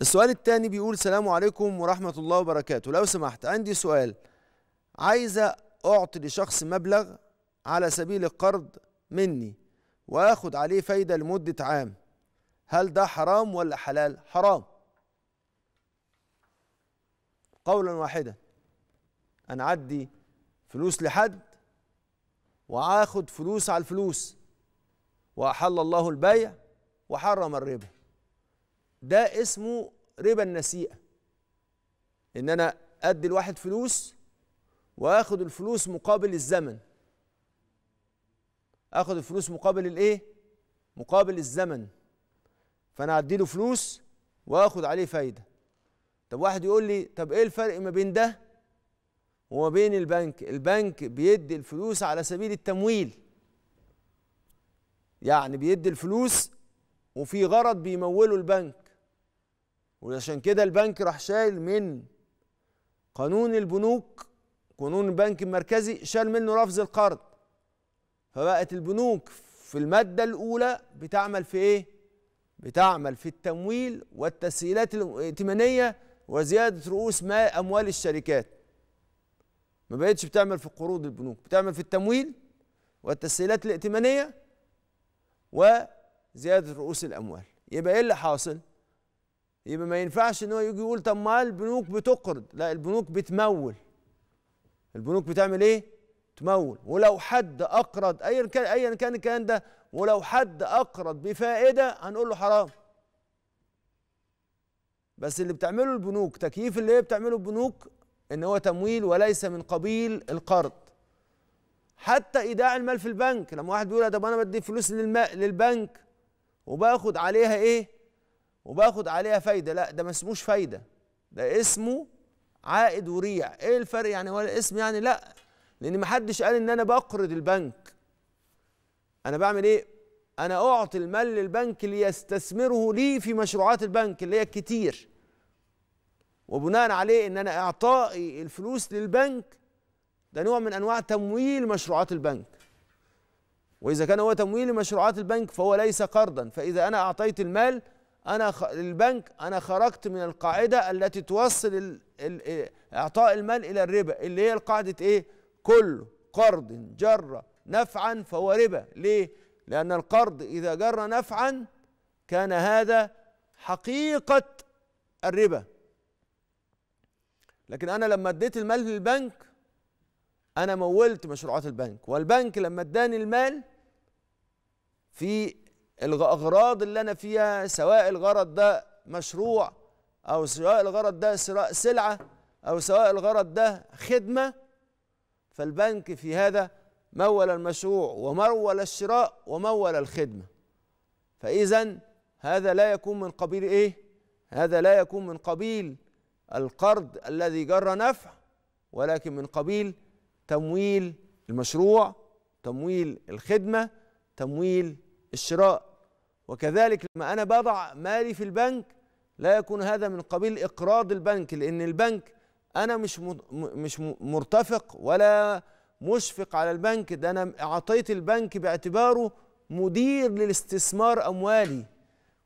السؤال الثاني بيقول السلام عليكم ورحمة الله وبركاته لو سمحت عندي سؤال عايزة أعطي لشخص مبلغ على سبيل القرض مني وآخد عليه فايدة لمدة عام هل ده حرام ولا حلال؟ حرام قولا واحدا أنا عدي فلوس لحد وآخد فلوس على الفلوس وأحل الله البيع وحرم الربا ده اسمه ربا النسيئه ان انا ادي الواحد فلوس واخد الفلوس مقابل الزمن اخد الفلوس مقابل الايه مقابل الزمن فانا اديله فلوس واخد عليه فايده طب واحد يقول لي طب ايه الفرق ما بين ده وما بين البنك البنك بيدي الفلوس على سبيل التمويل يعني بيدي الفلوس وفي غرض بيموله البنك وعشان كده البنك راح شايل من قانون البنوك قانون البنك المركزي شال منه رفض القرض فبقت البنوك في المادة الأولى بتعمل في إيه؟ بتعمل في التمويل والتسهيلات الائتمانية وزيادة رؤوس ما أموال الشركات ما بقتش بتعمل في قروض البنوك بتعمل في التمويل والتسهيلات الائتمانية وزيادة رؤوس الأموال يبقى إيه اللي حاصل؟ يبقى ما ينفعش ان هو يجي يقول طب ما البنوك بتقرض لا البنوك بتمول البنوك بتعمل ايه تمول ولو حد اقرض ايا كان ايا كان الكلام ده ولو حد اقرض بفائده هنقول له حرام بس اللي بتعمله البنوك تكييف اللي هي بتعمله البنوك ان هو تمويل وليس من قبيل القرض حتى ايداع المال في البنك لما واحد بيقول طب انا بدي فلوس للبنك وباخد عليها ايه وباخد عليها فايده لا ده ما اسموش فايده ده اسمه عائد وريع ايه الفرق يعني ولا اسم يعني لا لان ما حدش قال ان انا بقرض البنك انا بعمل ايه انا اعطي المال للبنك ليستثمره لي في مشروعات البنك اللي هي كتير وبناء عليه ان انا اعطائي الفلوس للبنك ده نوع من انواع تمويل مشروعات البنك واذا كان هو تمويل مشروعات البنك فهو ليس قرضا فاذا انا اعطيت المال انا خ... البنك انا خرجت من القاعده التي توصل ال... ال... اعطاء المال الى الربا اللي هي قاعده ايه كل قرض جر نفعا فهو ربا ليه لان القرض اذا جر نفعا كان هذا حقيقه الربا لكن انا لما اديت المال للبنك انا مولت مشروعات البنك والبنك لما اداني المال في الاغراض اللي انا فيها سواء الغرض ده مشروع او سواء الغرض ده شراء سلعه او سواء الغرض ده خدمه فالبنك في هذا مول المشروع ومول الشراء ومول الخدمه فاذا هذا لا يكون من قبيل ايه هذا لا يكون من قبيل القرض الذي جر نفع ولكن من قبيل تمويل المشروع تمويل الخدمه تمويل الشراء وكذلك لما أنا بضع مالي في البنك لا يكون هذا من قبيل إقراض البنك لأن البنك أنا مش مش مرتفق ولا مشفق على البنك ده أنا أعطيت البنك باعتباره مدير للاستثمار أموالي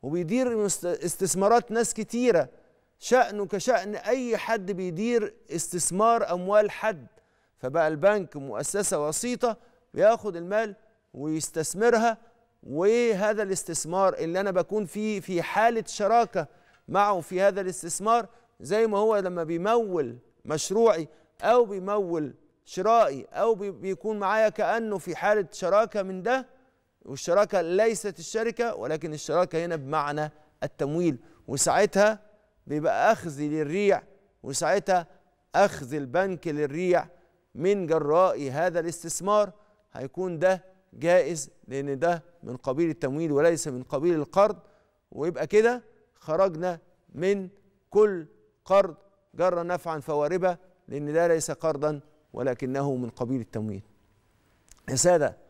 وبيدير استثمارات ناس كتيرة شأنه كشأن أي حد بيدير استثمار أموال حد فبقى البنك مؤسسة وسيطة بياخد المال ويستثمرها وهذا الاستثمار اللي انا بكون فيه في حاله شراكه معه في هذا الاستثمار زي ما هو لما بيمول مشروعي او بيمول شرائي او بيكون معايا كانه في حاله شراكه من ده والشراكه ليست الشركه ولكن الشراكه هنا بمعنى التمويل وساعتها بيبقى اخذ للريع وساعتها اخذ البنك للريع من جراء هذا الاستثمار هيكون ده جائز لأن ده من قبيل التمويل وليس من قبيل القرض ويبقى كده خرجنا من كل قرض جرى نفعا فواربا لأن ده ليس قرضا ولكنه من قبيل التمويل يا سادة